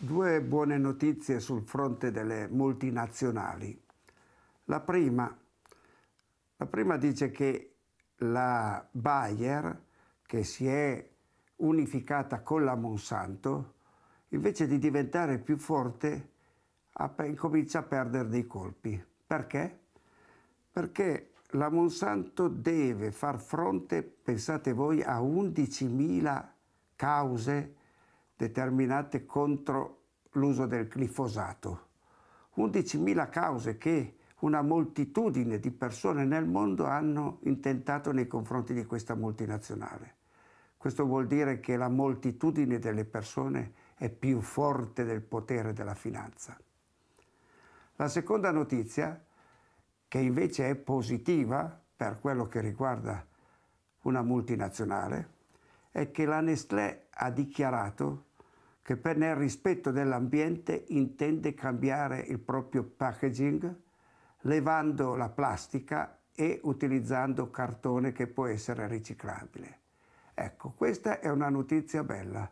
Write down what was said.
Due buone notizie sul fronte delle multinazionali. La prima, la prima, dice che la Bayer, che si è unificata con la Monsanto, invece di diventare più forte, incomincia a perdere dei colpi. Perché? Perché la Monsanto deve far fronte, pensate voi, a 11.000 cause determinate contro l'uso del glifosato. 11.000 cause che una moltitudine di persone nel mondo hanno intentato nei confronti di questa multinazionale. Questo vuol dire che la moltitudine delle persone è più forte del potere della finanza. La seconda notizia, che invece è positiva per quello che riguarda una multinazionale, è che la Nestlé ha dichiarato che per nel rispetto dell'ambiente intende cambiare il proprio packaging levando la plastica e utilizzando cartone che può essere riciclabile. Ecco, questa è una notizia bella.